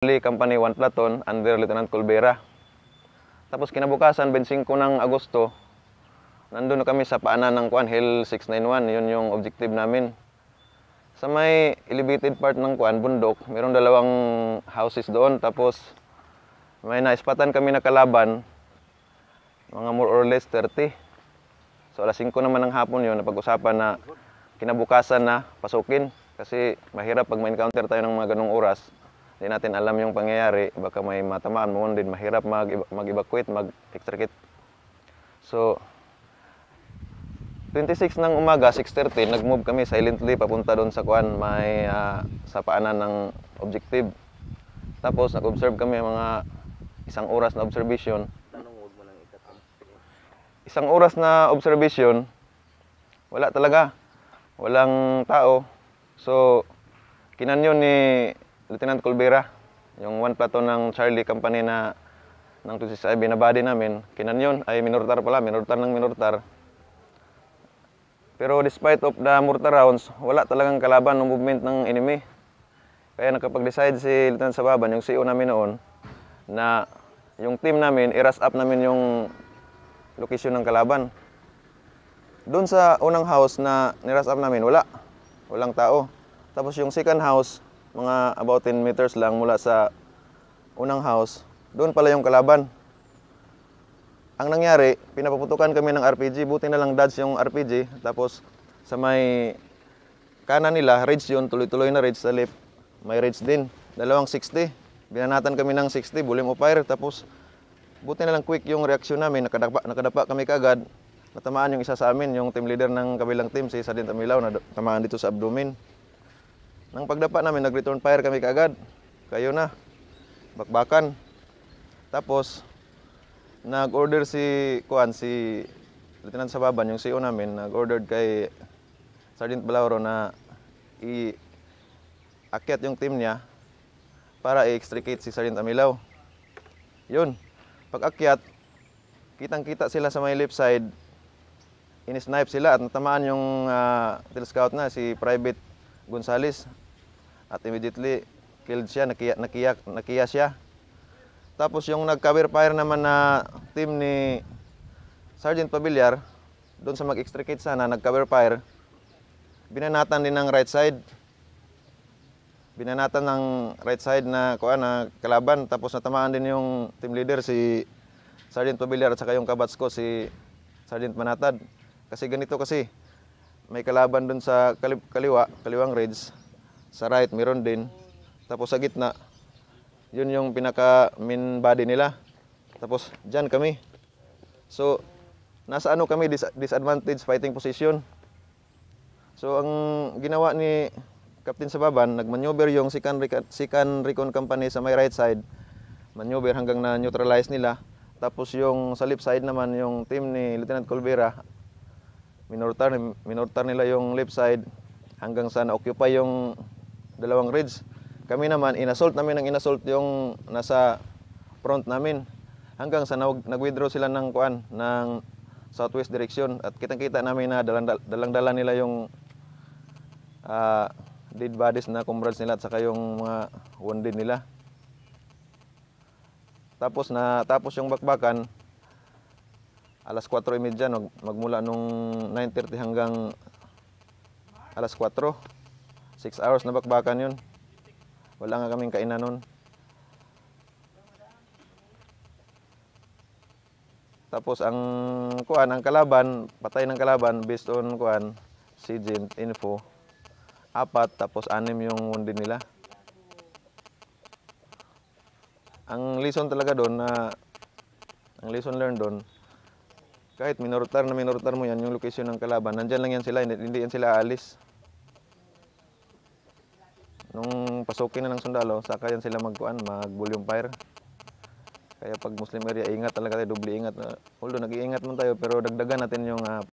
Company 1 Platon under Lieutenant Colbera. Tapos kinabukasan, 25 ng Agosto, nandun na kami sa paanan ng Kuan Hill 691. Yun yung objective namin. Sa may elevated part ng Kuan, bundok, mayroong dalawang houses doon. Tapos may naispatan kami na kalaban, mga more or less 30. So alas 5 naman ng hapon yun, napag-usapan na kinabukasan na pasukin. Kasi mahirap pag ma-encounter tayo ng mga ganong oras. Hindi natin alam yung pangyayari, baka may matamaan mo din, mahirap mag-evacuate, mag mag-extricate. So, 26 ng umaga, 6.30, nag-move kami silently papunta doon sa kuan, may uh, sa paanan ng objective. Tapos nag-observe kami mga isang oras na observation. Isang oras na observation, wala talaga. Walang tao. So, kinanyon ni Lieutenant Colbera, yung one platon ng Charlie Company na ng 265 binabody namin, kinan yun ay minortar pala, minortar ng minortar. Pero despite of the mortar rounds, wala talagang kalaban ng movement ng enemy. Kaya nakapag-decide si Lieutenant Sababan, yung CEO namin noon, na yung team namin, i-rush up namin yung location ng kalaban. Doon sa unang house na niras up namin, wala. Walang tao. Tapos yung second house, mga about 10 meters lang mula sa unang house, doon pala yung kalaban. Ang nangyari, pinapaputukan kami ng RPG, buti na lang dodge yung RPG, tapos sa may kanan nila, rage yun, tuloy-tuloy na rage sa left, may rage din, dalawang 60. Binanatan kami ng 60, bulim o fire, tapos buti na lang quick yung reaksyon namin, nakadapa, nakadapa kami kagad, natamaan yung isa sa amin, yung team leader ng kabilang team, si Tamilaw, na tamaan dito sa abdomen. Nang pagdapa namin, nag-return fire kami kaagad. Kayo na. Bakbakan. Tapos, nag-order si Kuan, si Lieutenant Sababan, yung CEO namin, nag-order kay Sergeant Balauro na i-akyat yung team niya para i-extricate si Sergeant Amilaw. Yun. Pag akyat, kitang-kita sila sa may left side. in-snipe sila at natamaan yung uh, scout na, si Private Gonzales. At immediately, killed siya, nakiya, nakiya, nakiya siya. Tapos yung nag-cover fire naman na team ni Sergeant Pabiliar, doon sa mag-extricate sana, nag-cover fire, binanatan din ng right side. Binanatan ng right side na, kuha, na kalaban. Tapos natamaan din yung team leader, si Sergeant Pabiliar at saka yung kabats ko, si Sergeant Manatad. Kasi ganito kasi, may kalaban doon sa kaliwa, kaliwang raids. Sa right, meron din. Tapos sa gitna, yun yung pinaka main body nila. Tapos dyan kami. So, nasa ano kami, dis disadvantage fighting position. So, ang ginawa ni Captain Sababan, nagmaneuver yung Sikan, Recon, Sikan Recon Company sa may right side. Maneuver hanggang na neutralize nila. Tapos yung sa left side naman, yung team ni Lieutenant Colvera, minortar, minortar nila yung left side hanggang sa na-occupy yung dalawang reds. Kami naman, inassault namin ng inassault yung nasa front namin. Hanggang sa nag-withdraw sila ng kuan, ng southwest direction. At kitang-kita namin na dalang-dala nila yung uh, dead bodies na comrades nila at saka yung mga wounded nila. Tapos na tapos yung bakbakan, alas 4:30 magmula nung 9:30 hanggang alas 4. 6 hours na bakbakan yun. Wala nga kaming kainan nun. Tapos ang kuan ang kalaban, patay ng kalaban based on kuan si info. Apat tapos anim yung wounded nila. Ang lesson talaga doon na ang lesson learned doon kahit minorotar na minorotar mo yan yung location ng kalaban, nandiyan lang yan sila, hindi, hindi yan sila alis nung pasukin na ng sundalo saka yan sila magkuan mag volume fire kaya pag Muslim area ingat talaga tayo doble ingat although nag-iingat man tayo pero dagdagan natin yung uh,